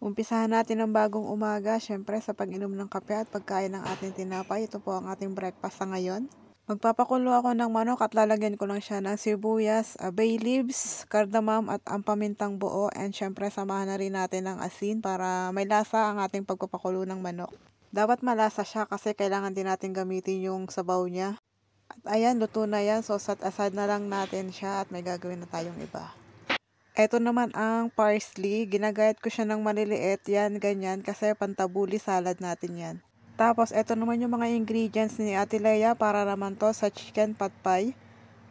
Umpisahan natin ang bagong umaga, syempre sa pag-inom ng kape at pagkain ng ating tinapay. Ito po ang ating breakfast sa ngayon. Magpapakulo ako ng manok at lalagyan ko lang siya ng sibuyas, ah, bay leaves, cardamom at ang pamintang buo. And syempre samahan na rin natin ng asin para may lasa ang ating pagpapakulo ng manok. Dapat malasa siya kasi kailangan din natin gamitin yung sabaw niya. At ayan, luto na yan. So, set aside na lang natin siya at may gagawin na tayong iba. Ito naman ang parsley. Ginagayat ko siya ng maliliit. Yan, ganyan. Kasi pantabuli salad natin yan. Tapos, ito naman yung mga ingredients ni Ate Leia para naman to sa chicken pad thai.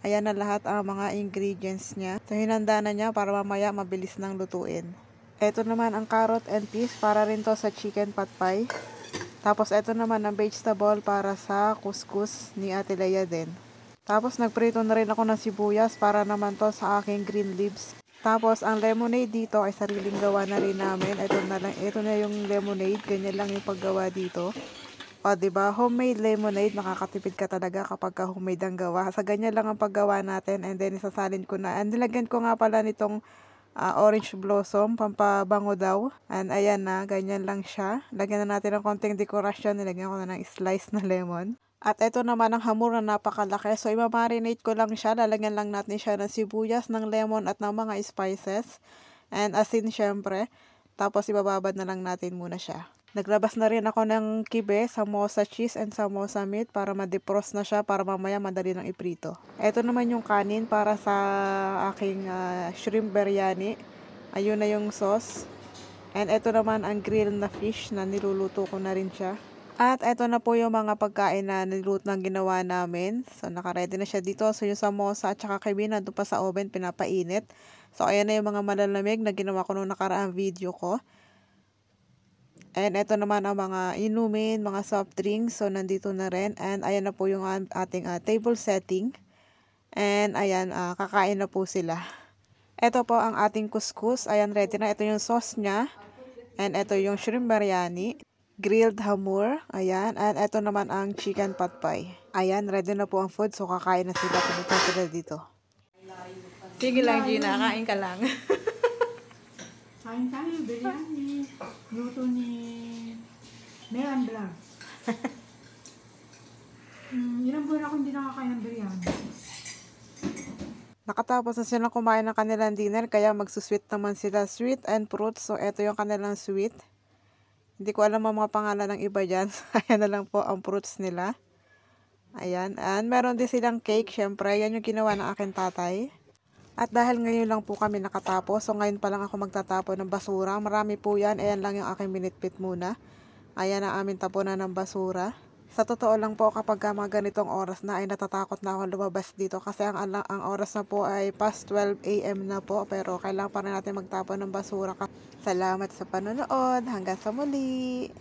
Ayan na lahat ang mga ingredients niya. So, hinanda na niya para mamaya mabilis nang lutuin. Ito naman ang carrot and peas para rin to sa chicken pad thai. Tapos, ito naman ang vegetable para sa couscous ni Ate Leia din. Tapos, nagprito na rin ako ng sibuyas para naman to sa aking green leaves. Tapos, ang lemonade dito ay sariling gawa na rin namin. Ito na, lang, ito na yung lemonade. Ganyan lang yung paggawa dito. O, ba diba? Homemade lemonade. Nakakatipid ka talaga kapag ka homemade ang gawa. Sa ganyan lang ang paggawa natin. And then, isasalin ko na. And nilagyan ko nga pala nitong uh, orange blossom. Pampabango daw. And ayan na. Ganyan lang siya. Lagyan na natin ng konting dekorasyon. Nilagyan ko na ng slice na lemon. At ito naman ang hamur na napakalaki. So, imamarinate ko lang siya. Lalagyan lang natin siya ng sibuyas, ng lemon, at ng mga spices. And asin, syempre. Tapos, ibababad na lang natin muna siya. Naglabas na rin ako ng kibe, samosa cheese, and samosa meat para ma-defrost na siya para mamaya madali ng iprito. Ito naman yung kanin para sa aking uh, shrimp biryani. Ayun na yung sauce. And ito naman ang grilled na fish na niluluto ko na rin siya. At ito na po yung mga pagkain na niluto ng ginawa namin. So, nakaready na siya dito. So, yung samosa at saka kibi, nandun pa sa oven, pinapainit. So, ayan na yung mga malalamig na ginawa ko nung nakaraang video ko. And ito naman ang mga inumin, mga soft drinks. So, nandito na rin. And ayan na po yung ating uh, table setting. And ayan, uh, kakain na po sila. Ito po ang ating couscous. Ayan, ready na. Ito yung sauce niya. And ito yung shrimp biryani grilled hamur. Ayan. At ito naman ang chicken pot pie. Ayan, ready na po ang food. So, kakain na sila. Pumunta sila dito. Sige lang, Gina. Kain ka lang. kain tayo. Biryani. Luto ni Melan Blanc. mm, ilang buwan ako hindi nakakain ng biryani. Nakatapos na silang kumain ng kanilang dinner kaya magsusweet naman sila sweet and fruit. So, ito yung kanilang sweet. Hindi ko alam ang mga pangalan ng iba dyan. Ayan na lang po ang fruits nila. Ayan. And meron din silang cake, syempre. Yan yung ginawa ng akin tatay. At dahil ngayon lang po kami nakatapos, so ngayon pa lang ako magtatapon ng basura. Marami po yan. Ayan lang yung aking minitpit muna. Ayan na amin tapunan ng basura. Sa totoo lang po kapag mga ganitong oras na ay natatakot na ako lumabas dito kasi ang, ang, ang oras na po ay past 12 a.m. na po pero kailangan pa rin natin magtapon ng basura. ka. Salamat sa panonood. Hanggang sa muli.